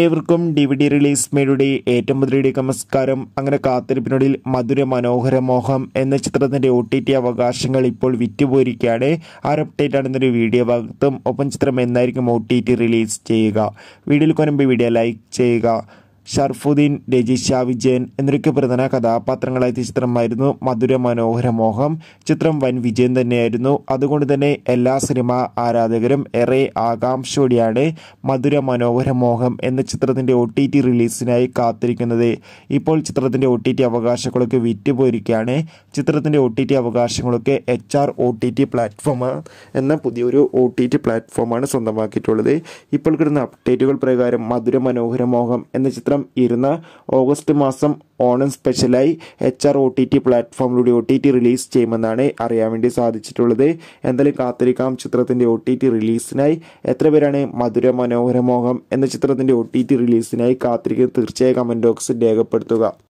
ഏവർക്കും D V D release മേടിയുടെ ഏറ്റവും മുതലയുടെ നമസ്കാരം അങ്ങനെ കാത്തിരിപ്പിനൊടിയിൽ മധുര മനോഹര മോഹം എന്ന ചിത്രത്തിന്റെ ഒ ടി ടി അവകാശങ്ങൾ ഇപ്പോൾ വിറ്റുപോയിരിക്കുകയാണ് ആ അപ്ഡേറ്റ് ആണ് വീഡിയോ ഭാഗത്തും ഒപ്പം ചിത്രം എന്നായിരിക്കും ഒ ടി ടി റിലീസ് ചെയ്യുക വീഡിയോയിൽ കൊനമ്പ് വീഡിയോ ലൈക്ക് ചെയ്യുക ഷർഫുദ്ദീൻ രജിഷ വിജയൻ എന്നിവയ്ക്ക് പ്രധാന കഥാപാത്രങ്ങളായ ചിത്രമായിരുന്നു മധുര മനോഹര മോഹം ചിത്രം വൻ വിജയം തന്നെയായിരുന്നു അതുകൊണ്ട് തന്നെ എല്ലാ സിനിമാ ആരാധകരും ഏറെ ആകാംക്ഷയോടെയാണ് മധുര മനോഹര മോഹം എന്ന ചിത്രത്തിൻ്റെ ഒ ടി ടി റിലീസിനായി കാത്തിരിക്കുന്നത് ഇപ്പോൾ ചിത്രത്തിൻ്റെ ഒ ടി ടി അവകാശങ്ങളൊക്കെ വിറ്റുപോയിരിക്കുകയാണ് ചിത്രത്തിൻ്റെ ഒ ടി ടി അവകാശങ്ങളൊക്കെ H R O T T platform എന്ന പുതിയൊരു ഒ ടി ടി പ്ലാറ്റ്ഫോമാണ് സ്വന്തമാക്കിയിട്ടുള്ളത് ഇപ്പോൾ കിട്ടുന്ന അപ്ഡേറ്റുകൾ പ്രകാരം മധുര മനോഹര മോഹം എന്ന ചിത്രം മാത്രം ഇരുന്ന് ഓഗസ്റ്റ് മാസം ഓണം സ്പെഷ്യലായി H R O T T പ്ലാറ്റ്ഫോമിലൂടെ ഒ ടി ടി റിലീസ് ചെയ്യുമെന്നാണ് അറിയാൻ വേണ്ടി സാധിച്ചിട്ടുള്ളത് എന്തായാലും കാത്തിരിക്കാം ചിത്രത്തിൻ്റെ ഒ ടി ടി റിലീസിനായി എത്ര പേരാണ് മധുര മനോഹരമോഹം എന്ന ചിത്രത്തിൻ്റെ ഒ ടി ടി റിലീസിനായി കാത്തിരിക്കുന്ന തീർച്ചയായും കമൻറ്റ് ബോക്സ് രേഖപ്പെടുത്തുക